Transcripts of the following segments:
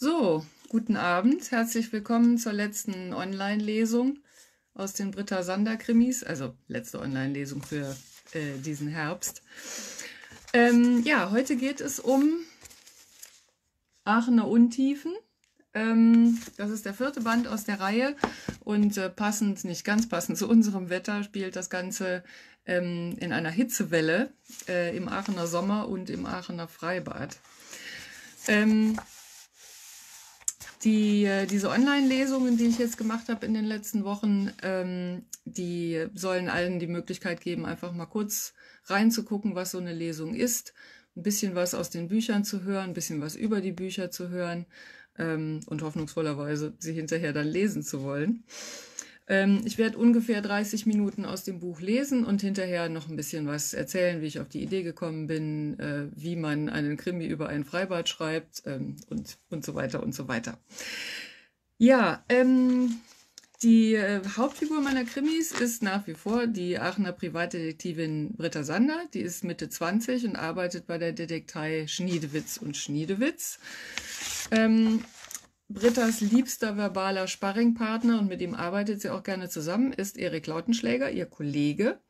So, guten Abend, herzlich willkommen zur letzten Online-Lesung aus den Britta Sander-Krimis, also letzte Online-Lesung für äh, diesen Herbst. Ähm, ja, heute geht es um Aachener Untiefen. Ähm, das ist der vierte Band aus der Reihe und äh, passend, nicht ganz passend zu unserem Wetter, spielt das Ganze ähm, in einer Hitzewelle äh, im Aachener Sommer und im Aachener Freibad. Ähm, die, äh, diese Online-Lesungen, die ich jetzt gemacht habe in den letzten Wochen, ähm, die sollen allen die Möglichkeit geben, einfach mal kurz reinzugucken, was so eine Lesung ist, ein bisschen was aus den Büchern zu hören, ein bisschen was über die Bücher zu hören ähm, und hoffnungsvollerweise sie hinterher dann lesen zu wollen. Ähm, ich werde ungefähr 30 Minuten aus dem Buch lesen und hinterher noch ein bisschen was erzählen, wie ich auf die Idee gekommen bin, äh, wie man einen Krimi über ein Freibad schreibt ähm, und, und so weiter und so weiter. Ja, ähm, die äh, Hauptfigur meiner Krimis ist nach wie vor die Aachener Privatdetektivin Britta Sander. Die ist Mitte 20 und arbeitet bei der Detektei Schniedewitz und Schniedewitz. Ähm, Brittas liebster verbaler Sparringpartner und mit ihm arbeitet sie auch gerne zusammen, ist Erik Lautenschläger, ihr Kollege.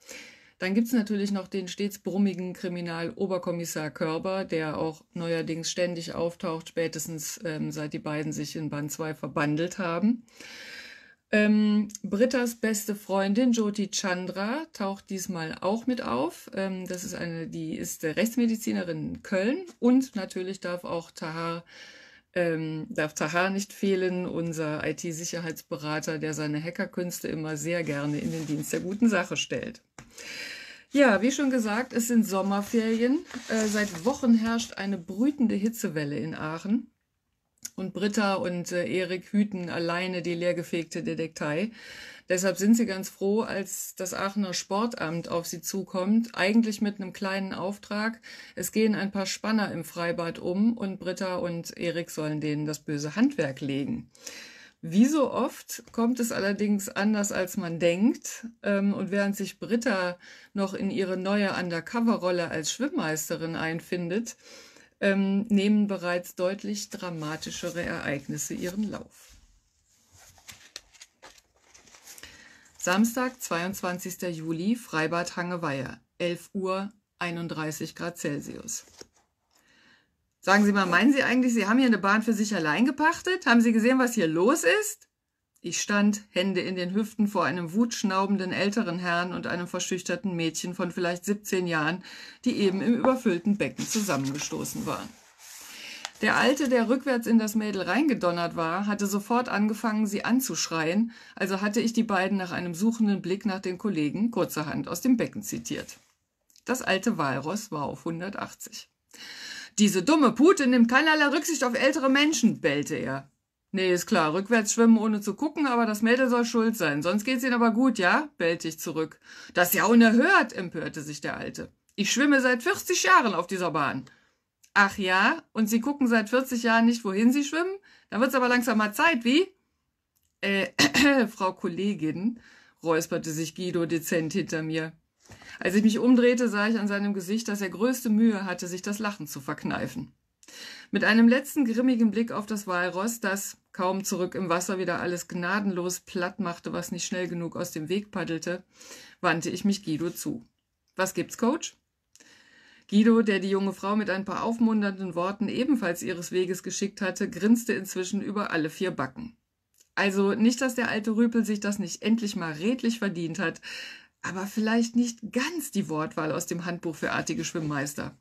Dann gibt es natürlich noch den stets brummigen Kriminaloberkommissar Körber, der auch neuerdings ständig auftaucht, spätestens ähm, seit die beiden sich in Band 2 verbandelt haben. Ähm, Brittas beste Freundin Jyoti Chandra taucht diesmal auch mit auf. Ähm, das ist eine, die ist Rechtsmedizinerin in Köln und natürlich darf auch Tahar ähm, darf Tahar nicht fehlen, unser IT-Sicherheitsberater, der seine Hackerkünste immer sehr gerne in den Dienst der guten Sache stellt. Ja, wie schon gesagt, es sind Sommerferien. Äh, seit Wochen herrscht eine brütende Hitzewelle in Aachen. Und Britta und äh, Erik hüten alleine die leergefegte Detektei. Deshalb sind sie ganz froh, als das Aachener Sportamt auf sie zukommt, eigentlich mit einem kleinen Auftrag. Es gehen ein paar Spanner im Freibad um und Britta und Erik sollen denen das böse Handwerk legen. Wie so oft kommt es allerdings anders, als man denkt. Ähm, und während sich Britta noch in ihre neue Undercover-Rolle als Schwimmmeisterin einfindet, ähm, nehmen bereits deutlich dramatischere Ereignisse ihren Lauf. Samstag, 22. Juli, Freibad Hangeweiher, 11 Uhr, 31 Grad Celsius. Sagen Sie mal, meinen Sie eigentlich, Sie haben hier eine Bahn für sich allein gepachtet? Haben Sie gesehen, was hier los ist? Ich stand, Hände in den Hüften, vor einem wutschnaubenden älteren Herrn und einem verschüchterten Mädchen von vielleicht 17 Jahren, die eben im überfüllten Becken zusammengestoßen waren. Der Alte, der rückwärts in das Mädel reingedonnert war, hatte sofort angefangen, sie anzuschreien, also hatte ich die beiden nach einem suchenden Blick nach den Kollegen kurzerhand aus dem Becken zitiert. Das alte Walross war auf 180. Diese dumme Pute nimmt keinerlei Rücksicht auf ältere Menschen, bellte er. Nee, ist klar, rückwärts schwimmen ohne zu gucken, aber das Mädel soll schuld sein. Sonst geht's ihnen aber gut, ja? bellte ich zurück. Das ist ja unerhört, empörte sich der Alte. Ich schwimme seit 40 Jahren auf dieser Bahn. Ach ja, und sie gucken seit 40 Jahren nicht, wohin sie schwimmen? Dann wird es aber langsam mal Zeit, wie? Äh, äh, Frau Kollegin, räusperte sich Guido dezent hinter mir. Als ich mich umdrehte, sah ich an seinem Gesicht, dass er größte Mühe hatte, sich das Lachen zu verkneifen. Mit einem letzten grimmigen Blick auf das Walross, das, kaum zurück im Wasser, wieder alles gnadenlos platt machte, was nicht schnell genug aus dem Weg paddelte, wandte ich mich Guido zu. Was gibt's, Coach? Guido, der die junge Frau mit ein paar aufmunternden Worten ebenfalls ihres Weges geschickt hatte, grinste inzwischen über alle vier Backen. Also nicht, dass der alte Rüpel sich das nicht endlich mal redlich verdient hat, aber vielleicht nicht ganz die Wortwahl aus dem Handbuch für artige Schwimmmeister.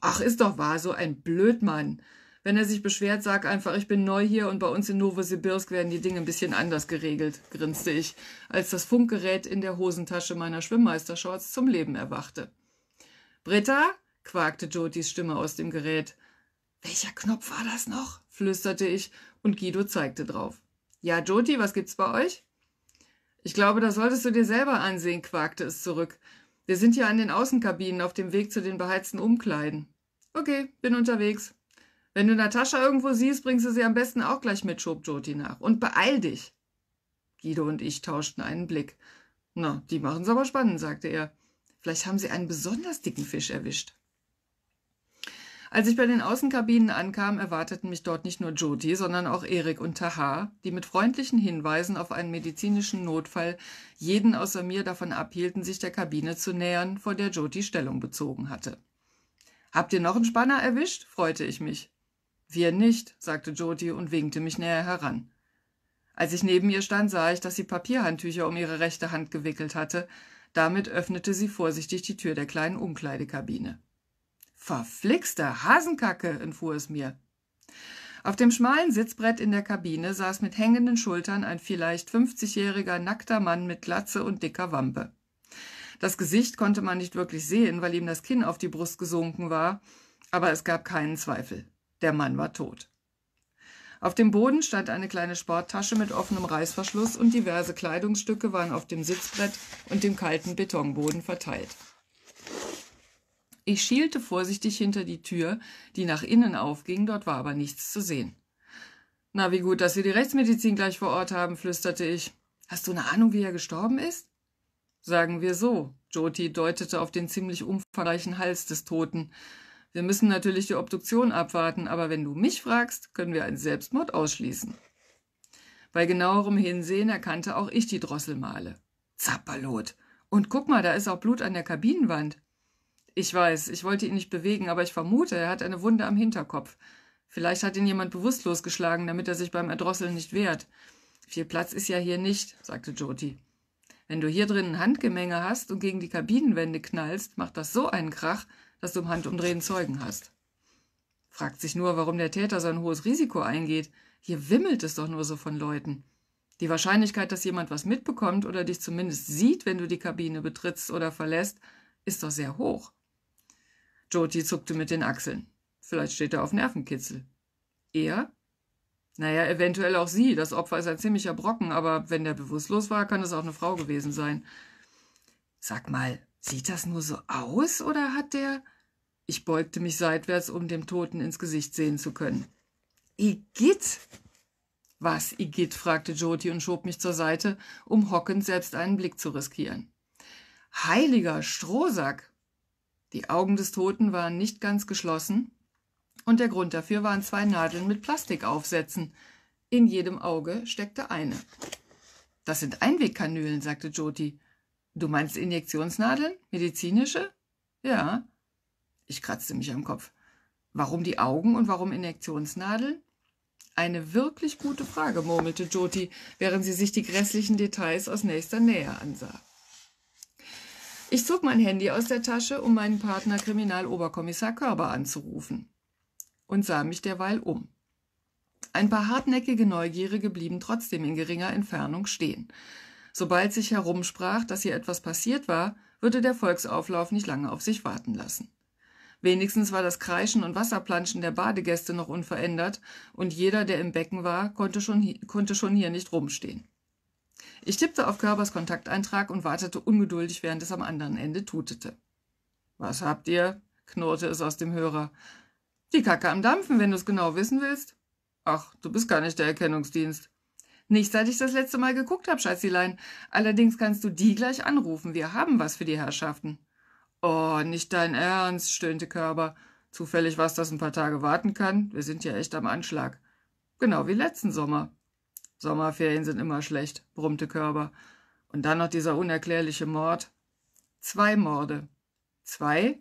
Ach, ist doch wahr, so ein Blödmann. Wenn er sich beschwert, sag einfach, ich bin neu hier und bei uns in Novosibirsk werden die Dinge ein bisschen anders geregelt, grinste ich, als das Funkgerät in der Hosentasche meiner Schwimmmeistershorts zum Leben erwachte. Britta? quakte Jyotis Stimme aus dem Gerät. Welcher Knopf war das noch? flüsterte ich und Guido zeigte drauf. Ja, Jyoti, was gibt's bei euch? Ich glaube, das solltest du dir selber ansehen, quakte es zurück. Wir sind hier an den Außenkabinen auf dem Weg zu den beheizten Umkleiden. Okay, bin unterwegs. Wenn du Natascha irgendwo siehst, bringst du sie am besten auch gleich mit, schob Jyoti nach. Und beeil dich. Guido und ich tauschten einen Blick. Na, die machen's aber spannend, sagte er. Vielleicht haben sie einen besonders dicken Fisch erwischt. Als ich bei den Außenkabinen ankam, erwarteten mich dort nicht nur Jodi, sondern auch Erik und Tahar, die mit freundlichen Hinweisen auf einen medizinischen Notfall jeden außer mir davon abhielten, sich der Kabine zu nähern, vor der Jodi Stellung bezogen hatte. Habt ihr noch einen Spanner erwischt? freute ich mich. Wir nicht, sagte Jodi und winkte mich näher heran. Als ich neben ihr stand, sah ich, dass sie Papierhandtücher um ihre rechte Hand gewickelt hatte. Damit öffnete sie vorsichtig die Tür der kleinen Umkleidekabine. Verflixte Hasenkacke, entfuhr es mir. Auf dem schmalen Sitzbrett in der Kabine saß mit hängenden Schultern ein vielleicht 50-jähriger nackter Mann mit Glatze und dicker Wampe. Das Gesicht konnte man nicht wirklich sehen, weil ihm das Kinn auf die Brust gesunken war, aber es gab keinen Zweifel. Der Mann war tot. Auf dem Boden stand eine kleine Sporttasche mit offenem Reißverschluss und diverse Kleidungsstücke waren auf dem Sitzbrett und dem kalten Betonboden verteilt. Ich schielte vorsichtig hinter die Tür, die nach innen aufging, dort war aber nichts zu sehen. Na, wie gut, dass wir die Rechtsmedizin gleich vor Ort haben, flüsterte ich. Hast du eine Ahnung, wie er gestorben ist? Sagen wir so. Joti deutete auf den ziemlich umfangreichen Hals des Toten. Wir müssen natürlich die Obduktion abwarten, aber wenn du mich fragst, können wir einen Selbstmord ausschließen. Bei genauerem Hinsehen erkannte auch ich die Drosselmale. Zapperlot. Und guck mal, da ist auch Blut an der Kabinenwand. Ich weiß, ich wollte ihn nicht bewegen, aber ich vermute, er hat eine Wunde am Hinterkopf. Vielleicht hat ihn jemand bewusstlos geschlagen, damit er sich beim Erdrosseln nicht wehrt. Viel Platz ist ja hier nicht, sagte Jyoti. Wenn du hier drinnen Handgemenge hast und gegen die Kabinenwände knallst, macht das so einen Krach, dass du im Handumdrehen Zeugen hast. Fragt sich nur, warum der Täter so ein hohes Risiko eingeht. Hier wimmelt es doch nur so von Leuten. Die Wahrscheinlichkeit, dass jemand was mitbekommt oder dich zumindest sieht, wenn du die Kabine betrittst oder verlässt, ist doch sehr hoch. Joti zuckte mit den Achseln. Vielleicht steht er auf Nervenkitzel. Er? Naja, eventuell auch sie. Das Opfer ist ein ziemlicher Brocken, aber wenn der bewusstlos war, kann es auch eine Frau gewesen sein. Sag mal, Sieht das nur so aus oder hat der. Ich beugte mich seitwärts, um dem Toten ins Gesicht sehen zu können. Igitt? Was, Igitt? fragte Joti und schob mich zur Seite, um hockend selbst einen Blick zu riskieren. Heiliger Strohsack! Die Augen des Toten waren nicht ganz geschlossen, und der Grund dafür waren zwei Nadeln mit Plastikaufsätzen. In jedem Auge steckte eine. Das sind Einwegkanülen, sagte Joti. Du meinst Injektionsnadeln? Medizinische? Ja. Ich kratzte mich am Kopf. Warum die Augen und warum Injektionsnadeln? Eine wirklich gute Frage, murmelte Jyoti, während sie sich die grässlichen Details aus nächster Nähe ansah. Ich zog mein Handy aus der Tasche, um meinen Partner Kriminaloberkommissar Körber anzurufen und sah mich derweil um. Ein paar hartnäckige Neugierige blieben trotzdem in geringer Entfernung stehen. Sobald sich herumsprach, dass hier etwas passiert war, würde der Volksauflauf nicht lange auf sich warten lassen. Wenigstens war das Kreischen und Wasserplanschen der Badegäste noch unverändert, und jeder, der im Becken war, konnte schon, konnte schon hier nicht rumstehen. Ich tippte auf Körbers Kontakteintrag und wartete ungeduldig, während es am anderen Ende tutete. Was habt ihr? knurrte es aus dem Hörer. Die Kacke am Dampfen, wenn du es genau wissen willst. Ach, du bist gar nicht der Erkennungsdienst. Nicht seit ich das letzte Mal geguckt habe, Schatzilein. Allerdings kannst du die gleich anrufen. Wir haben was für die Herrschaften. Oh, nicht dein Ernst, stöhnte Körber. Zufällig, was das ein paar Tage warten kann. Wir sind ja echt am Anschlag. Genau wie letzten Sommer. Sommerferien sind immer schlecht, brummte Körber. Und dann noch dieser unerklärliche Mord. Zwei Morde. Zwei?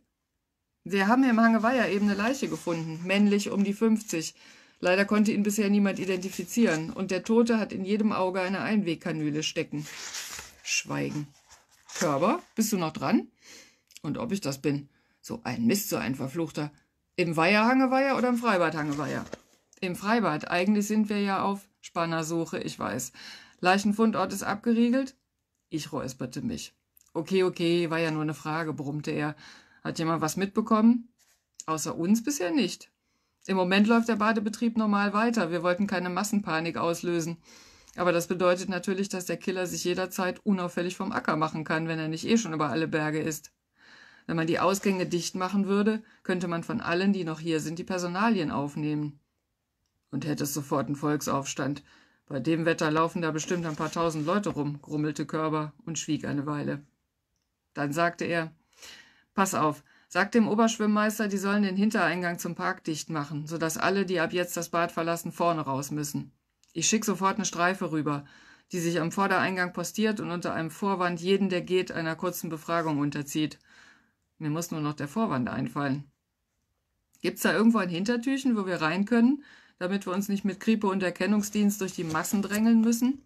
Wir haben im Hangeweiher eben eine Leiche gefunden, männlich um die 50. Leider konnte ihn bisher niemand identifizieren und der Tote hat in jedem Auge eine Einwegkanüle stecken. Schweigen. Körper, bist du noch dran? Und ob ich das bin? So ein Mist, so ein Verfluchter. Im Weiherhangeweiher oder im Freibadhangeweiher? Im Freibad. Eigentlich sind wir ja auf Spannersuche, ich weiß. Leichenfundort ist abgeriegelt? Ich räusperte mich. Okay, okay, war ja nur eine Frage, brummte er. Hat jemand was mitbekommen? Außer uns bisher nicht. Im Moment läuft der Badebetrieb normal weiter. Wir wollten keine Massenpanik auslösen. Aber das bedeutet natürlich, dass der Killer sich jederzeit unauffällig vom Acker machen kann, wenn er nicht eh schon über alle Berge ist. Wenn man die Ausgänge dicht machen würde, könnte man von allen, die noch hier sind, die Personalien aufnehmen. Und hätte es sofort einen Volksaufstand. Bei dem Wetter laufen da bestimmt ein paar tausend Leute rum, grummelte Körber und schwieg eine Weile. Dann sagte er Pass auf, Sag dem Oberschwimmmeister, die sollen den Hintereingang zum Park dicht machen, sodass alle, die ab jetzt das Bad verlassen, vorne raus müssen. Ich schicke sofort eine Streife rüber, die sich am Vordereingang postiert und unter einem Vorwand jeden, der geht, einer kurzen Befragung unterzieht. Mir muss nur noch der Vorwand einfallen. Gibt's da irgendwo ein Hintertürchen, wo wir rein können, damit wir uns nicht mit Kripo und Erkennungsdienst durch die Massen drängeln müssen?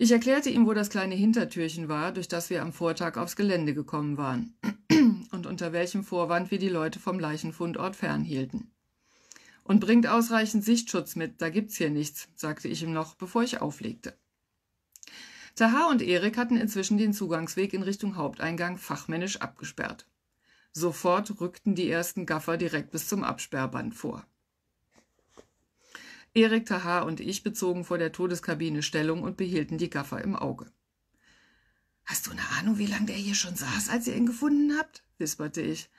Ich erklärte ihm, wo das kleine Hintertürchen war, durch das wir am Vortag aufs Gelände gekommen waren und unter welchem Vorwand wir die Leute vom Leichenfundort fernhielten. Und bringt ausreichend Sichtschutz mit, da gibt's hier nichts, sagte ich ihm noch, bevor ich auflegte. Taha und Erik hatten inzwischen den Zugangsweg in Richtung Haupteingang fachmännisch abgesperrt. Sofort rückten die ersten Gaffer direkt bis zum Absperrband vor. Erik, Taha und ich bezogen vor der Todeskabine Stellung und behielten die Gaffer im Auge. Hast du eine Ahnung, wie lange der hier schon saß, als ihr ihn gefunden habt? wisperte ich.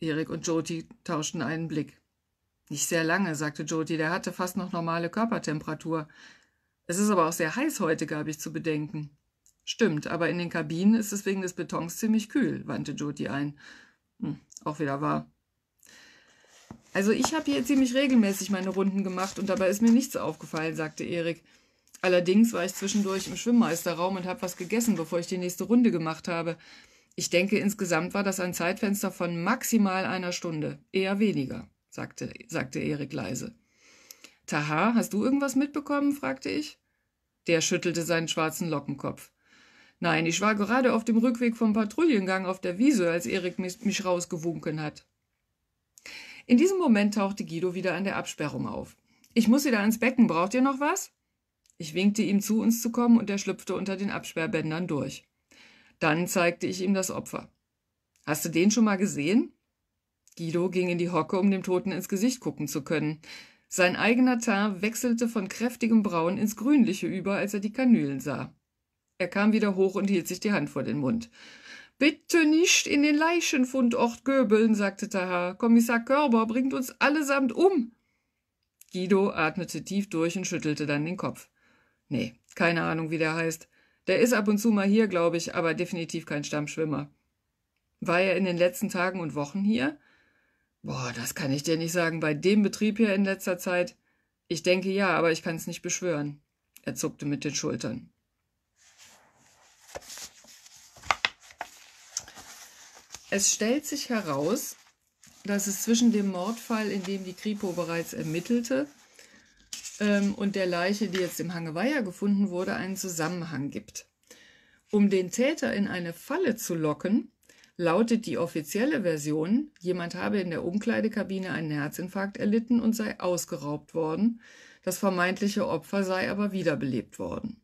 Erik und Joti tauschten einen Blick. Nicht sehr lange, sagte Joti, der hatte fast noch normale Körpertemperatur. Es ist aber auch sehr heiß heute, gab ich zu bedenken. Stimmt, aber in den Kabinen ist es wegen des Betons ziemlich kühl, wandte Joti ein. Hm, auch wieder wahr. Also ich habe hier ziemlich regelmäßig meine Runden gemacht und dabei ist mir nichts aufgefallen, sagte Erik. Allerdings war ich zwischendurch im Schwimmmeisterraum und habe was gegessen, bevor ich die nächste Runde gemacht habe. Ich denke, insgesamt war das ein Zeitfenster von maximal einer Stunde, eher weniger, sagte, sagte Erik leise. Taha, hast du irgendwas mitbekommen? fragte ich. Der schüttelte seinen schwarzen Lockenkopf. Nein, ich war gerade auf dem Rückweg vom Patrouillengang auf der Wiese, als Erik mich, mich rausgewunken hat. In diesem Moment tauchte Guido wieder an der Absperrung auf. Ich muss wieder ans Becken, braucht ihr noch was? Ich winkte ihm zu, uns zu kommen, und er schlüpfte unter den Absperrbändern durch. Dann zeigte ich ihm das Opfer. Hast du den schon mal gesehen? Guido ging in die Hocke, um dem Toten ins Gesicht gucken zu können. Sein eigener Teint wechselte von kräftigem Braun ins Grünliche über, als er die Kanülen sah. Er kam wieder hoch und hielt sich die Hand vor den Mund. Bitte nicht in den Leichenfundort göbeln, sagte Taha. Kommissar Körber bringt uns allesamt um. Guido atmete tief durch und schüttelte dann den Kopf. Nee, keine Ahnung, wie der heißt. Der ist ab und zu mal hier, glaube ich, aber definitiv kein Stammschwimmer. War er in den letzten Tagen und Wochen hier? Boah, das kann ich dir nicht sagen. Bei dem Betrieb hier in letzter Zeit. Ich denke ja, aber ich kann es nicht beschwören. Er zuckte mit den Schultern. Es stellt sich heraus, dass es zwischen dem Mordfall, in dem die Kripo bereits ermittelte, ähm, und der Leiche, die jetzt im Hangeweiher gefunden wurde, einen Zusammenhang gibt. Um den Täter in eine Falle zu locken, lautet die offizielle Version, jemand habe in der Umkleidekabine einen Herzinfarkt erlitten und sei ausgeraubt worden, das vermeintliche Opfer sei aber wiederbelebt worden.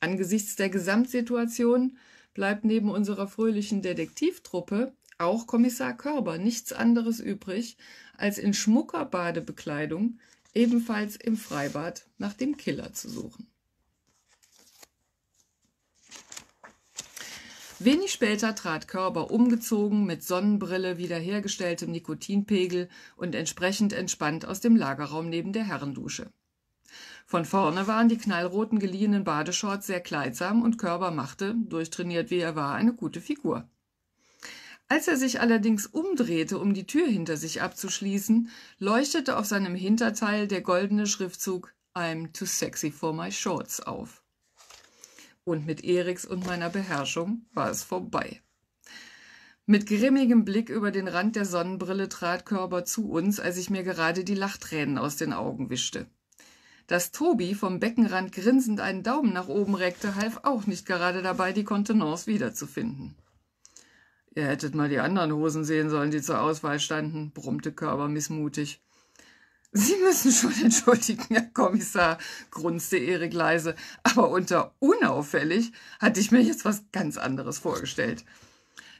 Angesichts der Gesamtsituation bleibt neben unserer fröhlichen Detektivtruppe auch Kommissar Körber nichts anderes übrig, als in schmucker Badebekleidung ebenfalls im Freibad nach dem Killer zu suchen. Wenig später trat Körber umgezogen, mit Sonnenbrille, wiederhergestelltem Nikotinpegel und entsprechend entspannt aus dem Lagerraum neben der Herrendusche. Von vorne waren die knallroten geliehenen Badeshorts sehr kleidsam und Körber machte, durchtrainiert wie er war, eine gute Figur. Als er sich allerdings umdrehte, um die Tür hinter sich abzuschließen, leuchtete auf seinem Hinterteil der goldene Schriftzug I'm too sexy for my shorts auf. Und mit Eriks und meiner Beherrschung war es vorbei. Mit grimmigem Blick über den Rand der Sonnenbrille trat Körber zu uns, als ich mir gerade die Lachtränen aus den Augen wischte. Dass Tobi vom Beckenrand grinsend einen Daumen nach oben reckte, half auch nicht gerade dabei, die Kontenance wiederzufinden. Ihr hättet mal die anderen Hosen sehen sollen, die zur Auswahl standen, brummte Körber missmutig. Sie müssen schon entschuldigen, Herr Kommissar, grunzte Erik leise, aber unter unauffällig hatte ich mir jetzt was ganz anderes vorgestellt.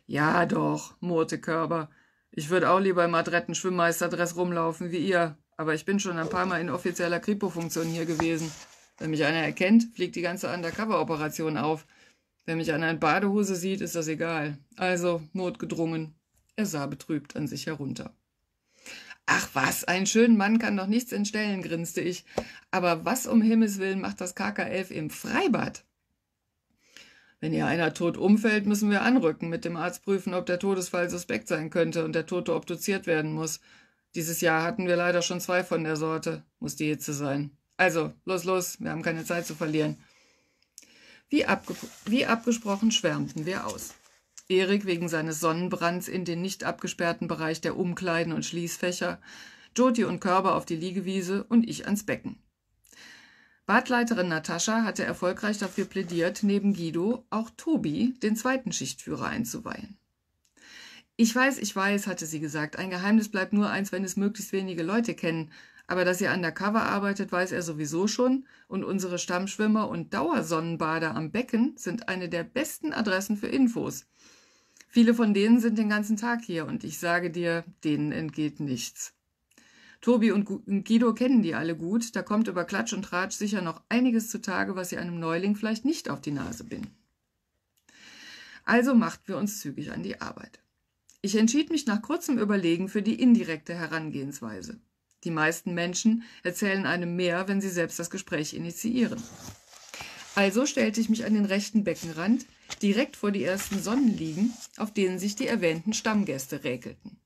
Ja doch, murrte Körber. Ich würde auch lieber im adretten Schwimmmeisterdress rumlaufen wie ihr, aber ich bin schon ein paar Mal in offizieller Kripo-Funktion hier gewesen. Wenn mich einer erkennt, fliegt die ganze Undercover-Operation auf. Wer mich an einer Badehose sieht, ist das egal. Also, notgedrungen. Er sah betrübt an sich herunter. Ach was, einen schönen Mann kann doch nichts entstellen, grinste ich. Aber was um Himmels Willen macht das KK11 im Freibad? Wenn hier einer tot umfällt, müssen wir anrücken, mit dem Arzt prüfen, ob der Todesfall suspekt sein könnte und der Tote obduziert werden muss. Dieses Jahr hatten wir leider schon zwei von der Sorte. Muss die Hitze sein. Also, los, los, wir haben keine Zeit zu verlieren. Wie, abge wie abgesprochen schwärmten wir aus. Erik wegen seines Sonnenbrands in den nicht abgesperrten Bereich der Umkleiden und Schließfächer, Joti und Körber auf die Liegewiese und ich ans Becken. Badleiterin Natascha hatte erfolgreich dafür plädiert, neben Guido auch Tobi, den zweiten Schichtführer, einzuweihen. Ich weiß, ich weiß, hatte sie gesagt, ein Geheimnis bleibt nur eins, wenn es möglichst wenige Leute kennen, aber dass ihr undercover arbeitet, weiß er sowieso schon. Und unsere Stammschwimmer und Dauersonnenbader am Becken sind eine der besten Adressen für Infos. Viele von denen sind den ganzen Tag hier und ich sage dir, denen entgeht nichts. Tobi und Guido kennen die alle gut, da kommt über Klatsch und Tratsch sicher noch einiges zutage, was ihr einem Neuling vielleicht nicht auf die Nase binden. Also machten wir uns zügig an die Arbeit. Ich entschied mich nach kurzem Überlegen für die indirekte Herangehensweise. Die meisten Menschen erzählen einem mehr, wenn sie selbst das Gespräch initiieren. Also stellte ich mich an den rechten Beckenrand, direkt vor die ersten Sonnenliegen, auf denen sich die erwähnten Stammgäste räkelten.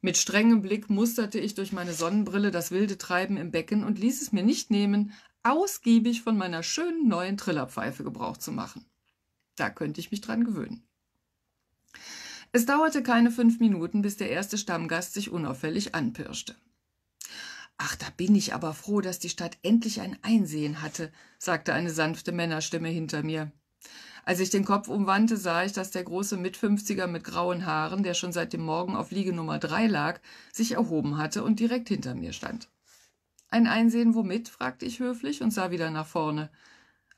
Mit strengem Blick musterte ich durch meine Sonnenbrille das wilde Treiben im Becken und ließ es mir nicht nehmen, ausgiebig von meiner schönen neuen Trillerpfeife Gebrauch zu machen. Da könnte ich mich dran gewöhnen. Es dauerte keine fünf Minuten, bis der erste Stammgast sich unauffällig anpirschte. Ach, da bin ich aber froh, dass die Stadt endlich ein Einsehen hatte, sagte eine sanfte Männerstimme hinter mir. Als ich den Kopf umwandte, sah ich, dass der große Mitfünfziger mit grauen Haaren, der schon seit dem Morgen auf Liege Nummer drei lag, sich erhoben hatte und direkt hinter mir stand. Ein Einsehen womit? fragte ich höflich und sah wieder nach vorne.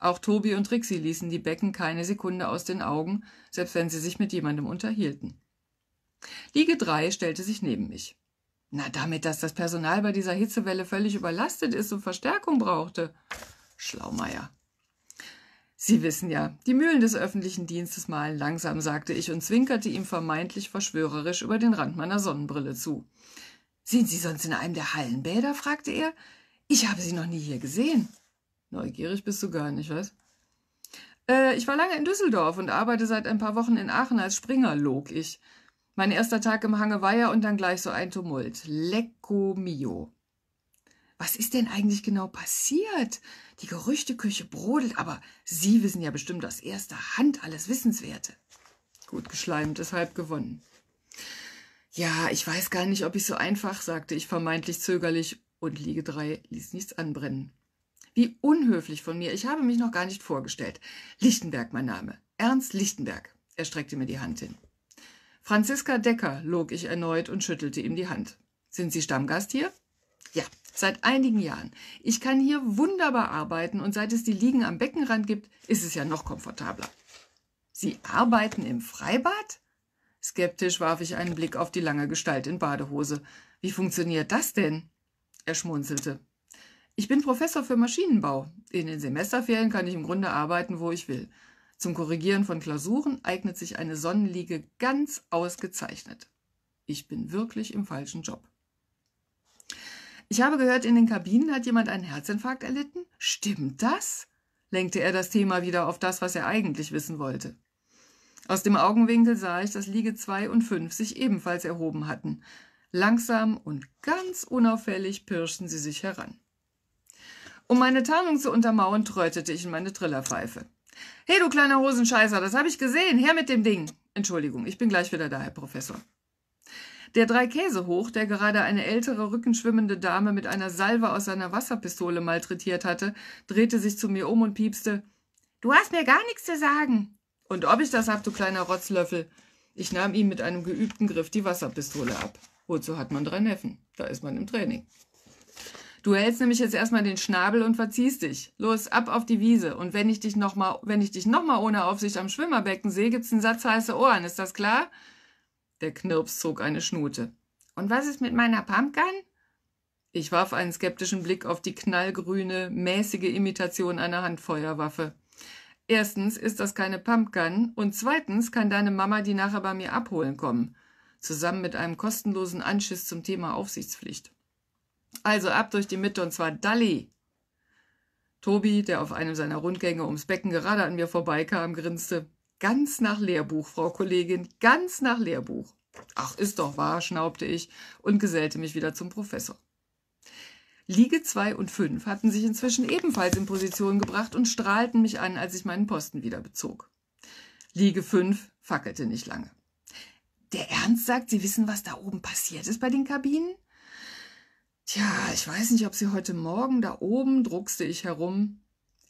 Auch Tobi und Trixie ließen die Becken keine Sekunde aus den Augen, selbst wenn sie sich mit jemandem unterhielten. Liege drei stellte sich neben mich. Na, damit, dass das Personal bei dieser Hitzewelle völlig überlastet ist und Verstärkung brauchte. Schlaumeier. Sie wissen ja, die Mühlen des öffentlichen Dienstes malen langsam, sagte ich und zwinkerte ihm vermeintlich verschwörerisch über den Rand meiner Sonnenbrille zu. Sind Sie sonst in einem der Hallenbäder? fragte er. Ich habe Sie noch nie hier gesehen. Neugierig bist du gar nicht, was? Äh, ich war lange in Düsseldorf und arbeite seit ein paar Wochen in Aachen als Springer, log ich. Mein erster Tag im Hangeweiher und dann gleich so ein Tumult. Lecco mio. Was ist denn eigentlich genau passiert? Die Gerüchteküche brodelt, aber Sie wissen ja bestimmt aus erster Hand alles Wissenswerte. Gut geschleimt, ist halb gewonnen. Ja, ich weiß gar nicht, ob ich so einfach, sagte ich vermeintlich zögerlich und Liege 3 ließ nichts anbrennen. Wie unhöflich von mir, ich habe mich noch gar nicht vorgestellt. Lichtenberg mein Name. Ernst Lichtenberg. Er streckte mir die Hand hin. Franziska Decker log ich erneut und schüttelte ihm die Hand. Sind Sie Stammgast hier? Ja, seit einigen Jahren. Ich kann hier wunderbar arbeiten und seit es die Liegen am Beckenrand gibt, ist es ja noch komfortabler. Sie arbeiten im Freibad? Skeptisch warf ich einen Blick auf die lange Gestalt in Badehose. Wie funktioniert das denn? Er schmunzelte. Ich bin Professor für Maschinenbau. In den Semesterferien kann ich im Grunde arbeiten, wo ich will. Zum Korrigieren von Klausuren eignet sich eine Sonnenliege ganz ausgezeichnet. Ich bin wirklich im falschen Job. Ich habe gehört, in den Kabinen hat jemand einen Herzinfarkt erlitten. Stimmt das? lenkte er das Thema wieder auf das, was er eigentlich wissen wollte. Aus dem Augenwinkel sah ich, dass Liege 2 und 5 sich ebenfalls erhoben hatten. Langsam und ganz unauffällig pirschten sie sich heran. Um meine Tarnung zu untermauern, trötete ich in meine Trillerpfeife. Hey, du kleiner Hosenscheißer, das habe ich gesehen. Her mit dem Ding. Entschuldigung, ich bin gleich wieder da, Herr Professor. Der Dreikäsehoch, der gerade eine ältere, rückenschwimmende Dame mit einer Salve aus seiner Wasserpistole malträtiert hatte, drehte sich zu mir um und piepste. Du hast mir gar nichts zu sagen. Und ob ich das hab, du kleiner Rotzlöffel. Ich nahm ihm mit einem geübten Griff die Wasserpistole ab. Wozu hat man drei Neffen? Da ist man im Training. Du hältst nämlich jetzt erstmal den Schnabel und verziehst dich. Los, ab auf die Wiese. Und wenn ich dich nochmal, wenn ich dich nochmal ohne Aufsicht am Schwimmerbecken sehe, gibt's einen Satz heiße Ohren. Ist das klar? Der Knirps zog eine Schnute. Und was ist mit meiner Pumpgun? Ich warf einen skeptischen Blick auf die knallgrüne, mäßige Imitation einer Handfeuerwaffe. Erstens ist das keine Pumpgun und zweitens kann deine Mama die nachher bei mir abholen kommen. Zusammen mit einem kostenlosen Anschiss zum Thema Aufsichtspflicht. Also ab durch die Mitte und zwar Dalli. Tobi, der auf einem seiner Rundgänge ums Becken gerade an mir vorbeikam, grinste. Ganz nach Lehrbuch, Frau Kollegin, ganz nach Lehrbuch. Ach, ist doch wahr, schnaubte ich und gesellte mich wieder zum Professor. Liege 2 und 5 hatten sich inzwischen ebenfalls in Position gebracht und strahlten mich an, als ich meinen Posten wieder bezog. Liege 5 fackelte nicht lange. Der Ernst sagt, Sie wissen, was da oben passiert ist bei den Kabinen? Tja, ich weiß nicht, ob sie heute Morgen da oben, druckste ich herum.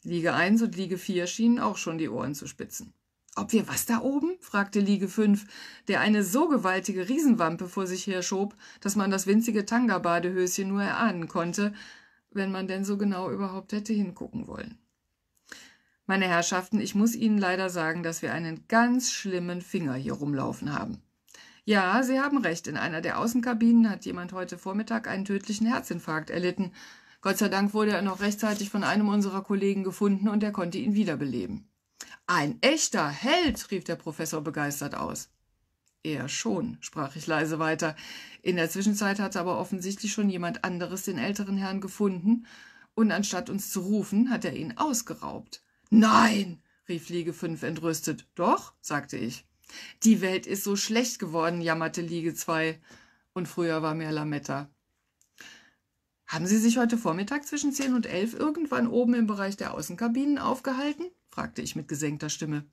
Liege 1 und Liege 4 schienen auch schon die Ohren zu spitzen. Ob wir was da oben? fragte Liege 5, der eine so gewaltige Riesenwampe vor sich her schob, dass man das winzige Tanga-Badehöschen nur erahnen konnte, wenn man denn so genau überhaupt hätte hingucken wollen. Meine Herrschaften, ich muss Ihnen leider sagen, dass wir einen ganz schlimmen Finger hier rumlaufen haben. Ja, Sie haben recht. In einer der Außenkabinen hat jemand heute Vormittag einen tödlichen Herzinfarkt erlitten. Gott sei Dank wurde er noch rechtzeitig von einem unserer Kollegen gefunden und er konnte ihn wiederbeleben. Ein echter Held, rief der Professor begeistert aus. Er schon, sprach ich leise weiter. In der Zwischenzeit hat aber offensichtlich schon jemand anderes den älteren Herrn gefunden, und anstatt uns zu rufen, hat er ihn ausgeraubt. Nein, rief Liege 5 entrüstet. Doch, sagte ich. Die Welt ist so schlecht geworden, jammerte Liege 2. Und früher war mehr Lametta. Haben Sie sich heute Vormittag zwischen zehn und elf irgendwann oben im Bereich der Außenkabinen aufgehalten? fragte ich mit gesenkter Stimme.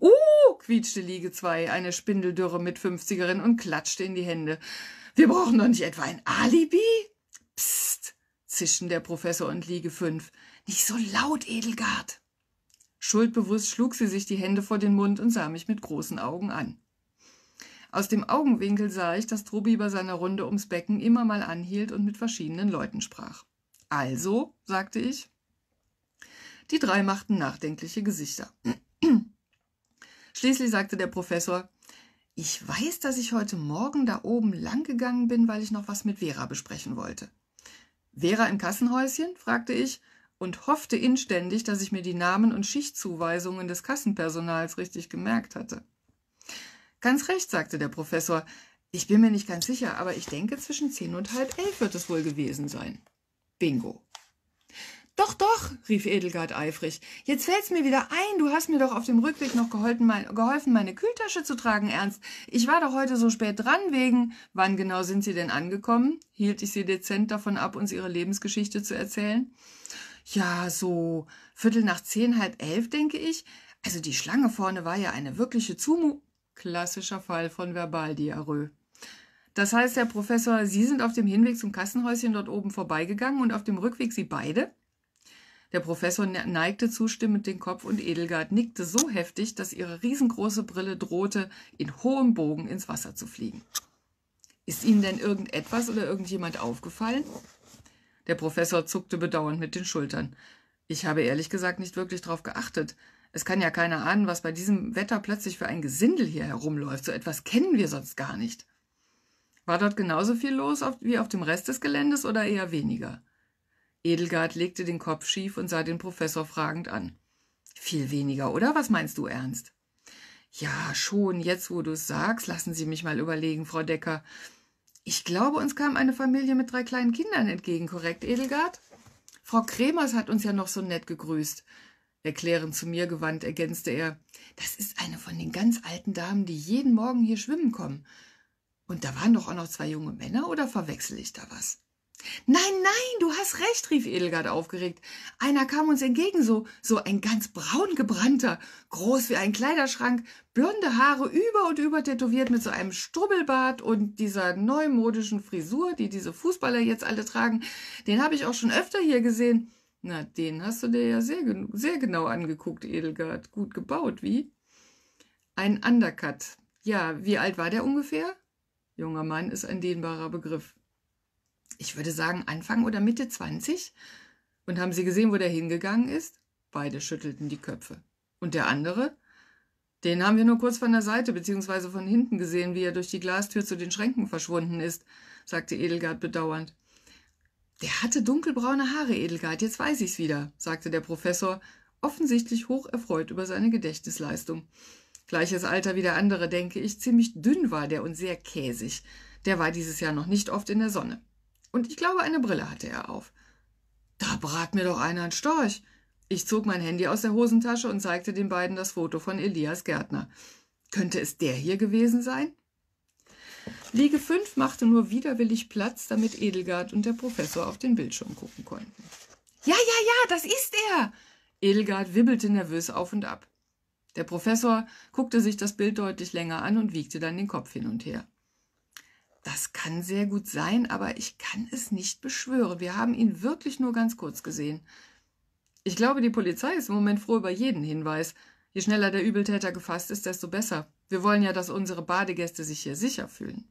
Uh, quietschte Liege 2, eine Spindeldürre mit Fünfzigerin und klatschte in die Hände. Wir brauchen doch nicht etwa ein Alibi? Psst, zischten der Professor und Liege 5. Nicht so laut, Edelgard. Schuldbewusst schlug sie sich die Hände vor den Mund und sah mich mit großen Augen an. Aus dem Augenwinkel sah ich, dass Trubi bei seiner Runde ums Becken immer mal anhielt und mit verschiedenen Leuten sprach. Also, sagte ich. Die drei machten nachdenkliche Gesichter. Schließlich sagte der Professor, ich weiß, dass ich heute Morgen da oben lang gegangen bin, weil ich noch was mit Vera besprechen wollte. Vera im Kassenhäuschen? fragte ich und hoffte inständig, dass ich mir die Namen und Schichtzuweisungen des Kassenpersonals richtig gemerkt hatte. Ganz recht, sagte der Professor. Ich bin mir nicht ganz sicher, aber ich denke, zwischen zehn und halb elf wird es wohl gewesen sein. Bingo. Doch, doch, rief Edelgard eifrig. Jetzt fällt's mir wieder ein. Du hast mir doch auf dem Rückweg noch geholfen, meine Kühltasche zu tragen, Ernst. Ich war doch heute so spät dran wegen. Wann genau sind Sie denn angekommen? hielt ich sie dezent davon ab, uns ihre Lebensgeschichte zu erzählen ja, so Viertel nach zehn, halb elf, denke ich. Also die Schlange vorne war ja eine wirkliche Zumu. Klassischer Fall von Verbaldiarrhoe. Das heißt, Herr Professor, Sie sind auf dem Hinweg zum Kassenhäuschen dort oben vorbeigegangen und auf dem Rückweg Sie beide? Der Professor ne-, neigte zustimmend den Kopf und Edelgard nickte so heftig, dass ihre riesengroße Brille drohte, in hohem Bogen ins Wasser zu fliegen. Ist Ihnen denn irgendetwas oder irgendjemand aufgefallen? Der Professor zuckte bedauernd mit den Schultern. Ich habe ehrlich gesagt nicht wirklich darauf geachtet. Es kann ja keiner ahnen, was bei diesem Wetter plötzlich für ein Gesindel hier herumläuft. So etwas kennen wir sonst gar nicht. War dort genauso viel los wie auf dem Rest des Geländes oder eher weniger? Edelgard legte den Kopf schief und sah den Professor fragend an. Viel weniger, oder? Was meinst du, Ernst? Ja, schon, jetzt wo du es sagst, lassen Sie mich mal überlegen, Frau Decker. Ich glaube, uns kam eine Familie mit drei kleinen Kindern entgegen, korrekt, Edelgard? Frau Kremers hat uns ja noch so nett gegrüßt. Erklärend zu mir gewandt, ergänzte er, das ist eine von den ganz alten Damen, die jeden Morgen hier schwimmen kommen. Und da waren doch auch noch zwei junge Männer, oder verwechsel ich da was? Nein, nein, du hast recht, rief Edelgard aufgeregt. Einer kam uns entgegen, so, so ein ganz braun gebrannter, groß wie ein Kleiderschrank, blonde Haare über und über tätowiert mit so einem Strubbelbart und dieser neumodischen Frisur, die diese Fußballer jetzt alle tragen. Den habe ich auch schon öfter hier gesehen. Na, den hast du dir ja sehr, sehr genau angeguckt, Edelgard. Gut gebaut, wie? Ein Undercut. Ja, wie alt war der ungefähr? Junger Mann ist ein dehnbarer Begriff ich würde sagen Anfang oder Mitte 20. Und haben Sie gesehen, wo der hingegangen ist? Beide schüttelten die Köpfe. Und der andere? Den haben wir nur kurz von der Seite bzw. von hinten gesehen, wie er durch die Glastür zu den Schränken verschwunden ist, sagte Edelgard bedauernd. Der hatte dunkelbraune Haare, Edelgard, jetzt weiß ich's wieder, sagte der Professor, offensichtlich hoch erfreut über seine Gedächtnisleistung. Gleiches Alter wie der andere, denke ich, ziemlich dünn war der und sehr käsig. Der war dieses Jahr noch nicht oft in der Sonne und ich glaube, eine Brille hatte er auf. Da brat mir doch einer ein Storch. Ich zog mein Handy aus der Hosentasche und zeigte den beiden das Foto von Elias Gärtner. Könnte es der hier gewesen sein? Liege 5 machte nur widerwillig Platz, damit Edelgard und der Professor auf den Bildschirm gucken konnten. Ja, ja, ja, das ist er! Edelgard wibbelte nervös auf und ab. Der Professor guckte sich das Bild deutlich länger an und wiegte dann den Kopf hin und her. Das kann sehr gut sein, aber ich kann es nicht beschwören. Wir haben ihn wirklich nur ganz kurz gesehen. Ich glaube, die Polizei ist im Moment froh über jeden Hinweis. Je schneller der Übeltäter gefasst ist, desto besser. Wir wollen ja, dass unsere Badegäste sich hier sicher fühlen.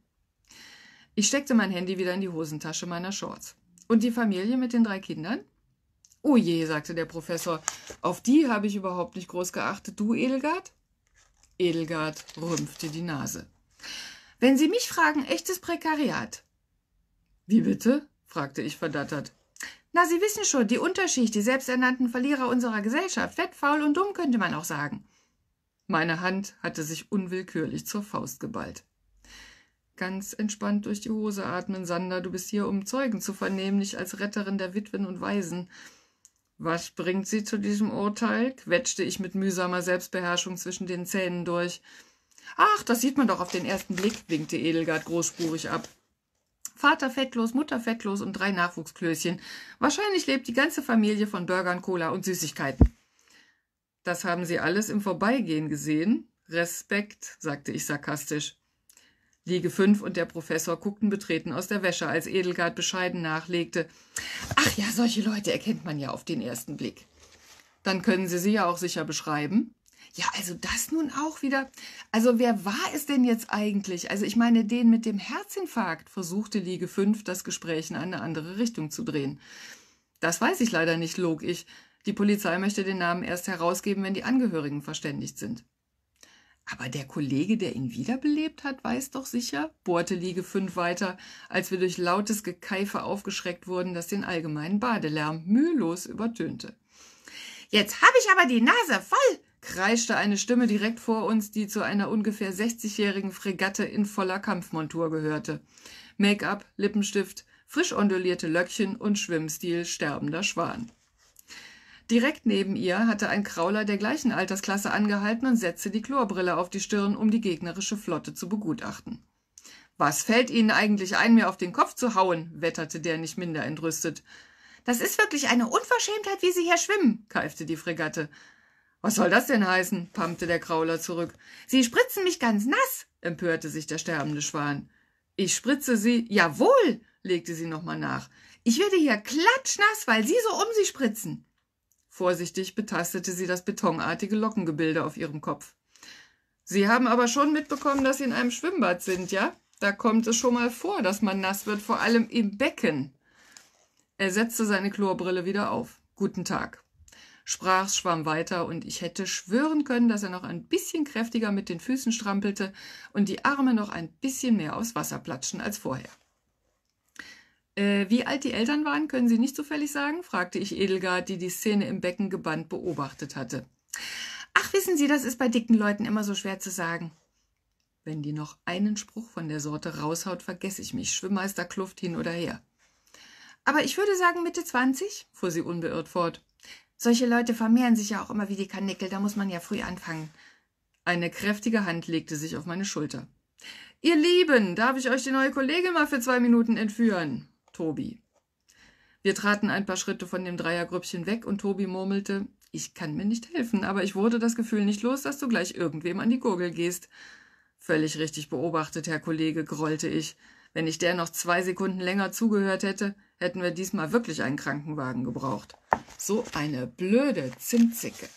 Ich steckte mein Handy wieder in die Hosentasche meiner Shorts. Und die Familie mit den drei Kindern? Oh je, sagte der Professor, auf die habe ich überhaupt nicht groß geachtet. Du, Edelgard? Edelgard rümpfte die Nase. Wenn Sie mich fragen, echtes Prekariat. Wie bitte? fragte ich verdattert. Na, Sie wissen schon, die Unterschicht, die selbsternannten Verlierer unserer Gesellschaft, fett, faul und dumm, könnte man auch sagen. Meine Hand hatte sich unwillkürlich zur Faust geballt. Ganz entspannt durch die Hose atmen, Sander, du bist hier, um Zeugen zu vernehmen, nicht als Retterin der Witwen und Waisen. Was bringt sie zu diesem Urteil? quetschte ich mit mühsamer Selbstbeherrschung zwischen den Zähnen durch. Ach, das sieht man doch auf den ersten Blick, winkte Edelgard großspurig ab. Vater fettlos, Mutter fettlos und drei Nachwuchsklößchen. Wahrscheinlich lebt die ganze Familie von Burgern, Cola und Süßigkeiten. Das haben Sie alles im Vorbeigehen gesehen? Respekt, sagte ich sarkastisch. Liege 5 und der Professor guckten betreten aus der Wäsche, als Edelgard bescheiden nachlegte. Ach ja, solche Leute erkennt man ja auf den ersten Blick. Dann können Sie sie ja auch sicher beschreiben. Ja, also das nun auch wieder. Also wer war es denn jetzt eigentlich? Also ich meine, den mit dem Herzinfarkt versuchte Liege 5 das Gespräch in eine andere Richtung zu drehen. Das weiß ich leider nicht, log ich. Die Polizei möchte den Namen erst herausgeben, wenn die Angehörigen verständigt sind. Aber der Kollege, der ihn wiederbelebt hat, weiß doch sicher, bohrte Liege 5 weiter, als wir durch lautes Gekeife aufgeschreckt wurden, das den allgemeinen Badelärm mühelos übertönte. Jetzt habe ich aber die Nase voll, kreischte eine Stimme direkt vor uns, die zu einer ungefähr 60-jährigen Fregatte in voller Kampfmontur gehörte. Make-up, Lippenstift, frisch ondulierte Löckchen und Schwimmstil sterbender Schwan. Direkt neben ihr hatte ein Krauler der gleichen Altersklasse angehalten und setzte die Chlorbrille auf die Stirn, um die gegnerische Flotte zu begutachten. Was fällt Ihnen eigentlich ein, mir auf den Kopf zu hauen? wetterte der nicht minder entrüstet. Das ist wirklich eine Unverschämtheit, wie Sie hier schwimmen, keifte die Fregatte. Was soll das denn heißen? pumpte der Krauler zurück. Sie spritzen mich ganz nass, empörte sich der sterbende Schwan. Ich spritze Sie, jawohl, legte sie nochmal nach. Ich werde hier klatschnass, weil Sie so um Sie spritzen. Vorsichtig betastete sie das betonartige Lockengebilde auf ihrem Kopf. Sie haben aber schon mitbekommen, dass Sie in einem Schwimmbad sind, ja? Da kommt es schon mal vor, dass man nass wird, vor allem im Becken. Er setzte seine Chlorbrille wieder auf. Guten Tag sprach, schwamm weiter, und ich hätte schwören können, dass er noch ein bisschen kräftiger mit den Füßen strampelte und die Arme noch ein bisschen mehr aufs Wasser platschen als vorher. Äh, wie alt die Eltern waren, können Sie nicht zufällig sagen? fragte ich Edelgard, die die Szene im Becken gebannt beobachtet hatte. Ach, wissen Sie, das ist bei dicken Leuten immer so schwer zu sagen. Wenn die noch einen Spruch von der Sorte raushaut, vergesse ich mich, Schwimmmeister Kluft hin oder her. Aber ich würde sagen Mitte 20, fuhr sie unbeirrt fort. Solche Leute vermehren sich ja auch immer wie die Kanickel, da muss man ja früh anfangen. Eine kräftige Hand legte sich auf meine Schulter. Ihr Lieben, darf ich euch die neue Kollegin mal für zwei Minuten entführen? Tobi. Wir traten ein paar Schritte von dem Dreiergrüppchen weg und Tobi murmelte, ich kann mir nicht helfen, aber ich wurde das Gefühl nicht los, dass du gleich irgendwem an die Gurgel gehst. Völlig richtig beobachtet, Herr Kollege, grollte ich. Wenn ich der noch zwei Sekunden länger zugehört hätte, hätten wir diesmal wirklich einen Krankenwagen gebraucht. So eine blöde Zimtzicke.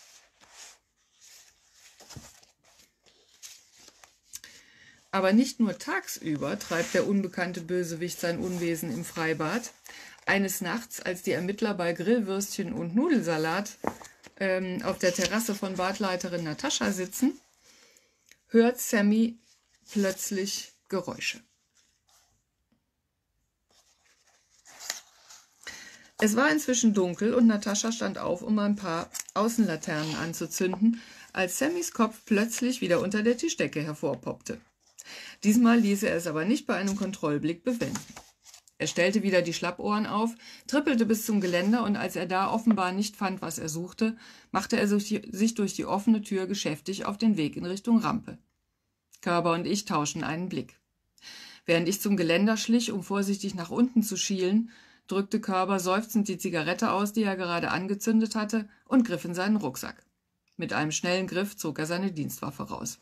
Aber nicht nur tagsüber treibt der unbekannte Bösewicht sein Unwesen im Freibad. Eines Nachts, als die Ermittler bei Grillwürstchen und Nudelsalat ähm, auf der Terrasse von Badleiterin Natascha sitzen, hört Sammy plötzlich Geräusche. Es war inzwischen dunkel und Natascha stand auf, um ein paar Außenlaternen anzuzünden, als Sammys Kopf plötzlich wieder unter der Tischdecke hervorpoppte. Diesmal ließ er es aber nicht bei einem Kontrollblick bewenden. Er stellte wieder die Schlappohren auf, trippelte bis zum Geländer und als er da offenbar nicht fand, was er suchte, machte er sich durch die offene Tür geschäftig auf den Weg in Richtung Rampe. Körber und ich tauschten einen Blick. Während ich zum Geländer schlich, um vorsichtig nach unten zu schielen, drückte Körber seufzend die Zigarette aus, die er gerade angezündet hatte, und griff in seinen Rucksack. Mit einem schnellen Griff zog er seine Dienstwaffe raus.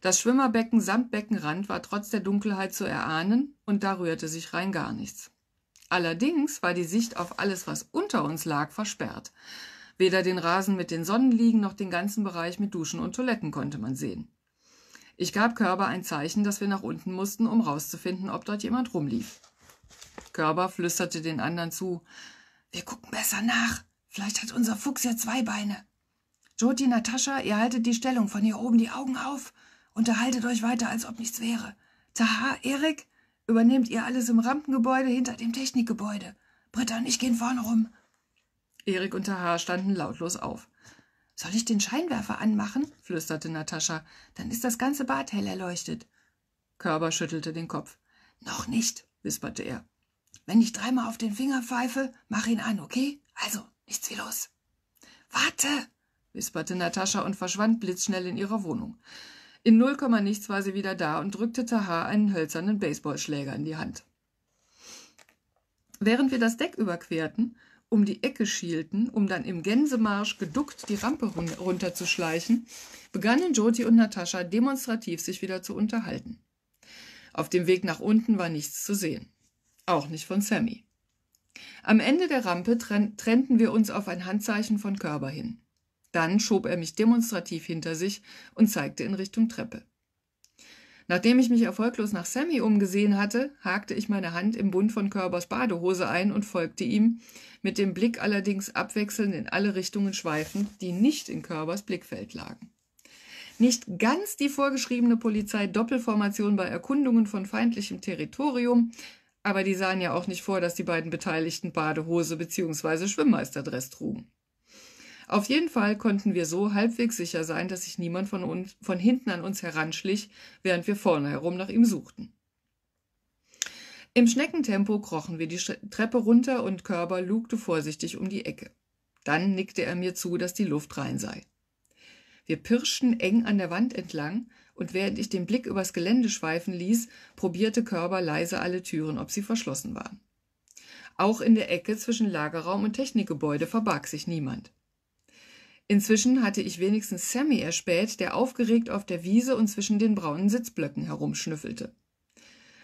Das Schwimmerbecken samt Beckenrand war trotz der Dunkelheit zu erahnen, und da rührte sich rein gar nichts. Allerdings war die Sicht auf alles, was unter uns lag, versperrt. Weder den Rasen mit den Sonnenliegen noch den ganzen Bereich mit Duschen und Toiletten konnte man sehen. Ich gab Körber ein Zeichen, dass wir nach unten mussten, um rauszufinden, ob dort jemand rumlief. Körber flüsterte den anderen zu. Wir gucken besser nach. Vielleicht hat unser Fuchs ja zwei Beine. Joti, Natascha, ihr haltet die Stellung von hier oben die Augen auf. Unterhaltet euch weiter, als ob nichts wäre. Taha, Erik, übernehmt ihr alles im Rampengebäude hinter dem Technikgebäude. Britta und ich gehen vorne rum. Erik und Taha standen lautlos auf. Soll ich den Scheinwerfer anmachen? flüsterte Natascha. Dann ist das ganze Bad hell erleuchtet. Körber schüttelte den Kopf. Noch nicht, wisperte er. Wenn ich dreimal auf den Finger pfeife, mach ihn an, okay? Also, nichts wie los. Warte! wisperte Natascha und verschwand blitzschnell in ihrer Wohnung. In null Komma nichts war sie wieder da und drückte Taha einen hölzernen Baseballschläger in die Hand. Während wir das Deck überquerten, um die Ecke schielten, um dann im Gänsemarsch geduckt die Rampe runterzuschleichen, begannen Joti und Natascha demonstrativ sich wieder zu unterhalten. Auf dem Weg nach unten war nichts zu sehen. Auch nicht von Sammy. Am Ende der Rampe trennten wir uns auf ein Handzeichen von Körber hin. Dann schob er mich demonstrativ hinter sich und zeigte in Richtung Treppe. Nachdem ich mich erfolglos nach Sammy umgesehen hatte, hakte ich meine Hand im Bund von Körbers Badehose ein und folgte ihm, mit dem Blick allerdings abwechselnd in alle Richtungen schweifend, die nicht in Körbers Blickfeld lagen. Nicht ganz die vorgeschriebene Polizei-Doppelformation bei Erkundungen von feindlichem Territorium, aber die sahen ja auch nicht vor, dass die beiden Beteiligten Badehose bzw. Schwimmmeisterdress trugen. Auf jeden Fall konnten wir so halbwegs sicher sein, dass sich niemand von, uns, von hinten an uns heranschlich, während wir vorne herum nach ihm suchten. Im Schneckentempo krochen wir die Treppe runter und Körber lugte vorsichtig um die Ecke. Dann nickte er mir zu, dass die Luft rein sei. Wir pirschten eng an der Wand entlang, und während ich den Blick übers Gelände schweifen ließ, probierte Körber leise alle Türen, ob sie verschlossen waren. Auch in der Ecke zwischen Lagerraum und Technikgebäude verbarg sich niemand. Inzwischen hatte ich wenigstens Sammy erspäht, der aufgeregt auf der Wiese und zwischen den braunen Sitzblöcken herumschnüffelte.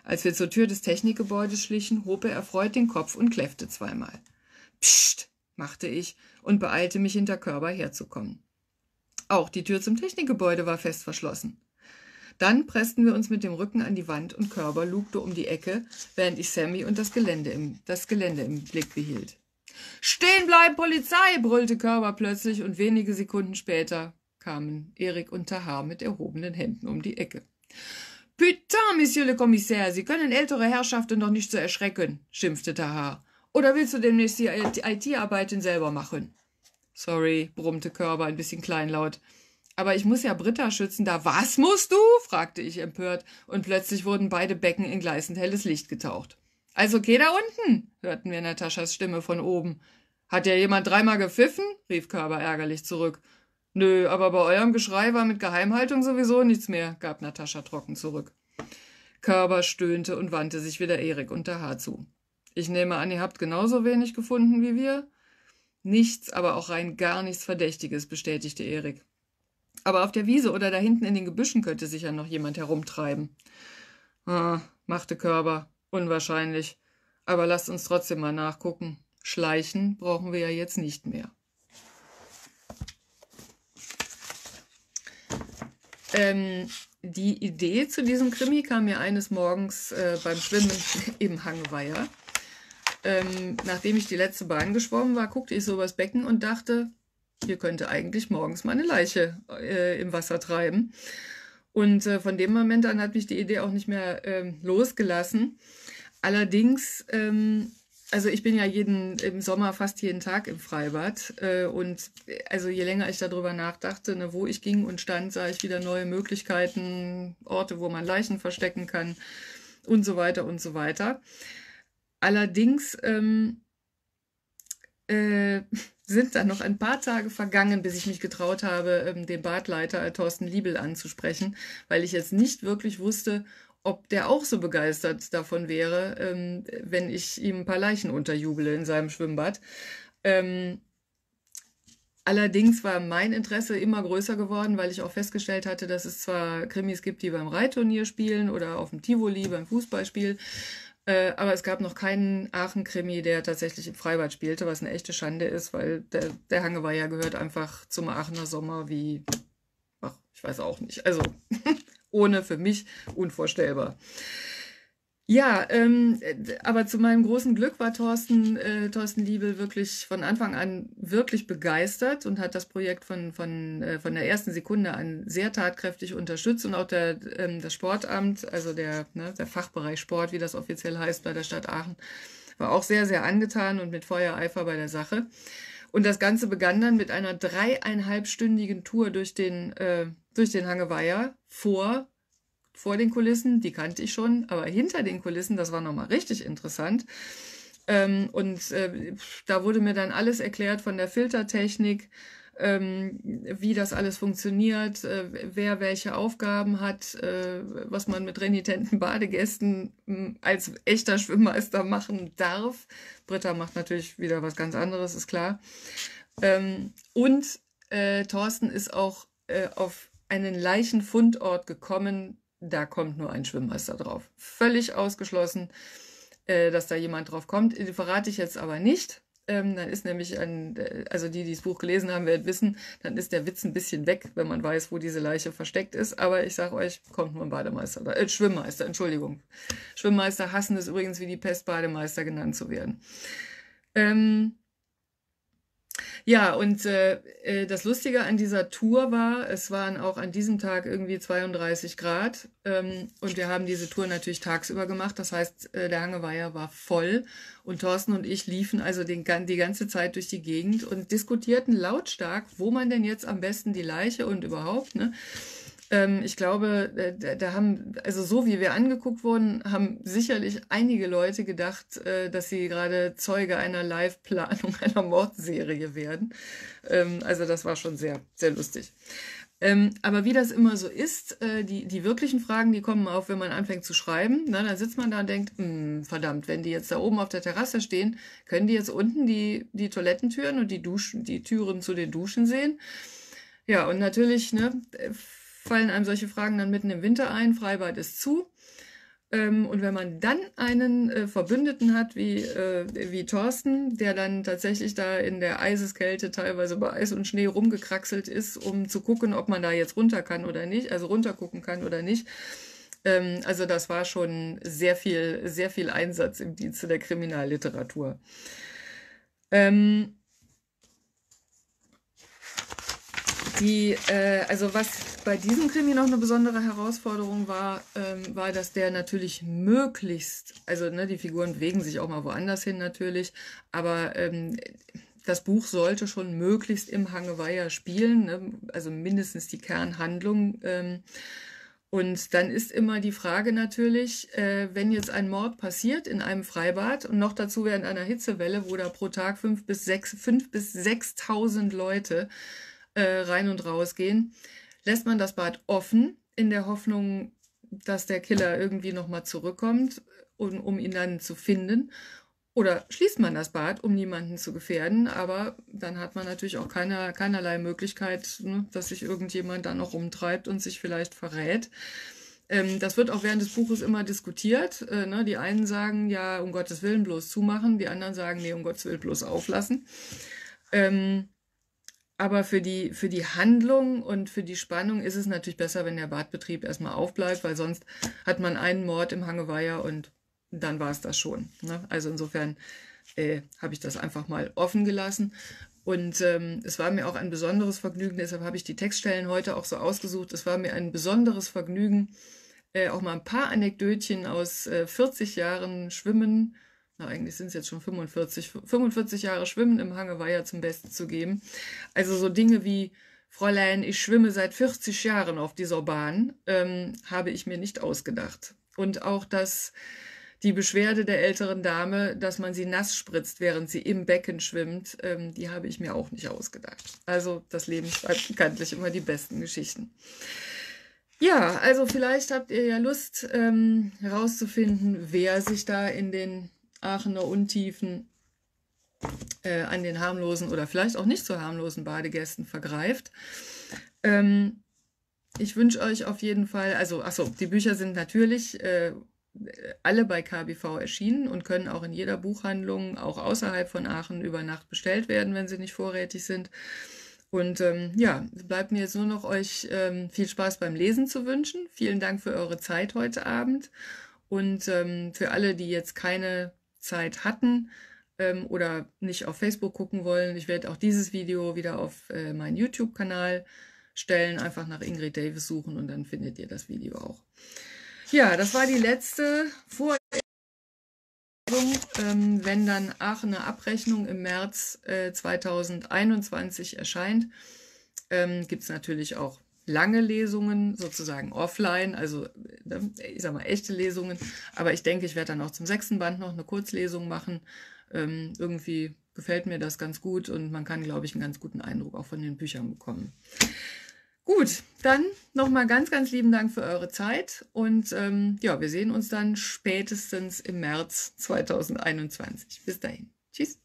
Als wir zur Tür des Technikgebäudes schlichen, hob er erfreut den Kopf und kläffte zweimal. Psst, machte ich und beeilte mich, hinter Körber herzukommen. Auch die Tür zum Technikgebäude war fest verschlossen. Dann pressten wir uns mit dem Rücken an die Wand und Körber lugte um die Ecke, während ich Sammy und das Gelände im, das Gelände im Blick behielt. Stehen bleiben, Polizei! brüllte Körber plötzlich und wenige Sekunden später kamen Erik und Tahar mit erhobenen Händen um die Ecke. Putain, Monsieur le Commissaire, Sie können ältere Herrschaften noch nicht so erschrecken, schimpfte Tahar. Oder willst du demnächst die IT-Arbeiten selber machen? Sorry, brummte Körber ein bisschen kleinlaut. Aber ich muss ja Britta schützen, da was musst du? fragte ich empört, und plötzlich wurden beide Becken in gleißend helles Licht getaucht. Also geh da unten, hörten wir Nataschas Stimme von oben. Hat ja jemand dreimal gepfiffen? rief Körber ärgerlich zurück. Nö, aber bei eurem Geschrei war mit Geheimhaltung sowieso nichts mehr, gab Natascha trocken zurück. Körber stöhnte und wandte sich wieder Erik und der Haar zu. Ich nehme an, ihr habt genauso wenig gefunden wie wir? Nichts, aber auch rein gar nichts Verdächtiges, bestätigte Erik. Aber auf der Wiese oder da hinten in den Gebüschen könnte sich ja noch jemand herumtreiben. Ah, machte Körber. Unwahrscheinlich. Aber lasst uns trotzdem mal nachgucken. Schleichen brauchen wir ja jetzt nicht mehr. Ähm, die Idee zu diesem Krimi kam mir eines Morgens äh, beim Schwimmen im Hangweiher. Ähm, nachdem ich die letzte Bahn geschwommen war, guckte ich so übers Becken und dachte, hier könnte eigentlich morgens mal eine Leiche äh, im Wasser treiben. Und äh, von dem Moment an hat mich die Idee auch nicht mehr äh, losgelassen. Allerdings, ähm, also ich bin ja jeden im Sommer fast jeden Tag im Freibad äh, und also je länger ich darüber nachdachte, ne, wo ich ging und stand, sah ich wieder neue Möglichkeiten, Orte, wo man Leichen verstecken kann und so weiter und so weiter. Allerdings ähm, äh, sind dann noch ein paar Tage vergangen, bis ich mich getraut habe, ähm, den Badleiter äh, Thorsten Liebel anzusprechen, weil ich jetzt nicht wirklich wusste, ob der auch so begeistert davon wäre, ähm, wenn ich ihm ein paar Leichen unterjubele in seinem Schwimmbad. Ähm, allerdings war mein Interesse immer größer geworden, weil ich auch festgestellt hatte, dass es zwar Krimis gibt, die beim Reitturnier spielen oder auf dem Tivoli beim Fußballspiel, äh, aber es gab noch keinen Aachen-Krimi, der tatsächlich im Freibad spielte, was eine echte Schande ist, weil der, der Hangeweiher gehört einfach zum Aachener Sommer wie, ach, ich weiß auch nicht. Also ohne für mich unvorstellbar. Ja, ähm, aber zu meinem großen Glück war Thorsten, äh, Thorsten Liebel wirklich von Anfang an wirklich begeistert und hat das Projekt von, von, äh, von der ersten Sekunde an sehr tatkräftig unterstützt und auch der, ähm, das Sportamt, also der, ne, der Fachbereich Sport, wie das offiziell heißt bei der Stadt Aachen, war auch sehr, sehr angetan und mit Feuereifer bei der Sache. Und das Ganze begann dann mit einer dreieinhalbstündigen Tour durch den, äh, durch den Hangeweiher vor vor den Kulissen, die kannte ich schon, aber hinter den Kulissen, das war nochmal richtig interessant. Ähm, und äh, da wurde mir dann alles erklärt von der Filtertechnik, ähm, wie das alles funktioniert, äh, wer welche Aufgaben hat, äh, was man mit renitenten Badegästen hm, als echter Schwimmmeister machen darf. Britta macht natürlich wieder was ganz anderes, ist klar. Ähm, und äh, Thorsten ist auch äh, auf einen Leichenfundort gekommen, da kommt nur ein Schwimmmeister drauf. Völlig ausgeschlossen, äh, dass da jemand drauf kommt. Die Verrate ich jetzt aber nicht. Ähm, dann ist nämlich ein, äh, also die, die das Buch gelesen haben, werden wissen, dann ist der Witz ein bisschen weg, wenn man weiß, wo diese Leiche versteckt ist. Aber ich sage euch, kommt nur ein Bademeister, äh, Schwimmmeister, Entschuldigung. Schwimmmeister hassen es übrigens wie die Pest, Bademeister genannt zu werden. Ähm, ja, und äh, äh, das Lustige an dieser Tour war, es waren auch an diesem Tag irgendwie 32 Grad. Ähm, und wir haben diese Tour natürlich tagsüber gemacht. Das heißt, äh, der Hangeweiher war voll. Und Thorsten und ich liefen also den, die ganze Zeit durch die Gegend und diskutierten lautstark, wo man denn jetzt am besten die Leiche und überhaupt, ne? Ähm, ich glaube, äh, da, da, haben, also so wie wir angeguckt wurden, haben sicherlich einige Leute gedacht, äh, dass sie gerade Zeuge einer Live-Planung einer Mordserie werden. Ähm, also das war schon sehr, sehr lustig. Ähm, aber wie das immer so ist, äh, die, die wirklichen Fragen, die kommen auf, wenn man anfängt zu schreiben. Na, dann sitzt man da und denkt, hm, verdammt, wenn die jetzt da oben auf der Terrasse stehen, können die jetzt unten die, die Toilettentüren und die, Duschen, die Türen zu den Duschen sehen? Ja, und natürlich, ne, äh, fallen einem solche Fragen dann mitten im Winter ein. Freibad ist zu. Ähm, und wenn man dann einen äh, Verbündeten hat wie, äh, wie Thorsten, der dann tatsächlich da in der Eiseskälte teilweise bei Eis und Schnee rumgekraxelt ist, um zu gucken, ob man da jetzt runter kann oder nicht, also runtergucken kann oder nicht, ähm, also das war schon sehr viel, sehr viel Einsatz im Dienste der Kriminalliteratur. Ähm die, äh, also was bei diesem Krimi noch eine besondere Herausforderung war, ähm, war, dass der natürlich möglichst, also ne, die Figuren bewegen sich auch mal woanders hin natürlich, aber ähm, das Buch sollte schon möglichst im Hangeweiher spielen, ne, also mindestens die Kernhandlung. Ähm, und dann ist immer die Frage natürlich, äh, wenn jetzt ein Mord passiert in einem Freibad und noch dazu während einer Hitzewelle, wo da pro Tag fünf bis sechs, fünf bis sechstausend Leute äh, rein und raus gehen, lässt man das Bad offen in der Hoffnung, dass der Killer irgendwie nochmal zurückkommt, um, um ihn dann zu finden. Oder schließt man das Bad, um niemanden zu gefährden, aber dann hat man natürlich auch keiner, keinerlei Möglichkeit, ne, dass sich irgendjemand dann noch rumtreibt und sich vielleicht verrät. Ähm, das wird auch während des Buches immer diskutiert. Äh, ne? Die einen sagen ja, um Gottes Willen bloß zumachen, die anderen sagen, nee, um Gottes Willen bloß auflassen. Ähm, aber für die, für die Handlung und für die Spannung ist es natürlich besser, wenn der Badbetrieb erstmal aufbleibt, weil sonst hat man einen Mord im Hangeweiher und dann war es das schon. Ne? Also insofern äh, habe ich das einfach mal offen gelassen. Und ähm, es war mir auch ein besonderes Vergnügen, deshalb habe ich die Textstellen heute auch so ausgesucht. Es war mir ein besonderes Vergnügen, äh, auch mal ein paar Anekdötchen aus äh, 40 Jahren Schwimmen na eigentlich sind es jetzt schon 45, 45 Jahre Schwimmen im Hangeweiher zum Besten zu geben. Also so Dinge wie, Fräulein, ich schwimme seit 40 Jahren auf dieser Bahn, ähm, habe ich mir nicht ausgedacht. Und auch das, die Beschwerde der älteren Dame, dass man sie nass spritzt, während sie im Becken schwimmt, ähm, die habe ich mir auch nicht ausgedacht. Also das Leben schreibt bekanntlich immer die besten Geschichten. Ja, also vielleicht habt ihr ja Lust, ähm, herauszufinden, wer sich da in den Aachener Untiefen äh, an den harmlosen oder vielleicht auch nicht so harmlosen Badegästen vergreift. Ähm, ich wünsche euch auf jeden Fall, also achso, die Bücher sind natürlich äh, alle bei KBV erschienen und können auch in jeder Buchhandlung, auch außerhalb von Aachen, über Nacht bestellt werden, wenn sie nicht vorrätig sind. Und ähm, ja, bleibt mir jetzt nur noch euch ähm, viel Spaß beim Lesen zu wünschen. Vielen Dank für eure Zeit heute Abend. Und ähm, für alle, die jetzt keine Zeit hatten ähm, oder nicht auf Facebook gucken wollen. Ich werde auch dieses Video wieder auf äh, meinen YouTube-Kanal stellen. Einfach nach Ingrid Davis suchen und dann findet ihr das Video auch. Ja, das war die letzte Vor ähm, wenn dann Aachener Abrechnung im März äh, 2021 erscheint, ähm, gibt es natürlich auch lange Lesungen sozusagen offline, also ne, ich sag mal echte Lesungen. Aber ich denke, ich werde dann auch zum sechsten Band noch eine Kurzlesung machen. Ähm, irgendwie gefällt mir das ganz gut und man kann, glaube ich, einen ganz guten Eindruck auch von den Büchern bekommen. Gut, dann nochmal ganz, ganz lieben Dank für eure Zeit und ähm, ja, wir sehen uns dann spätestens im März 2021. Bis dahin. Tschüss.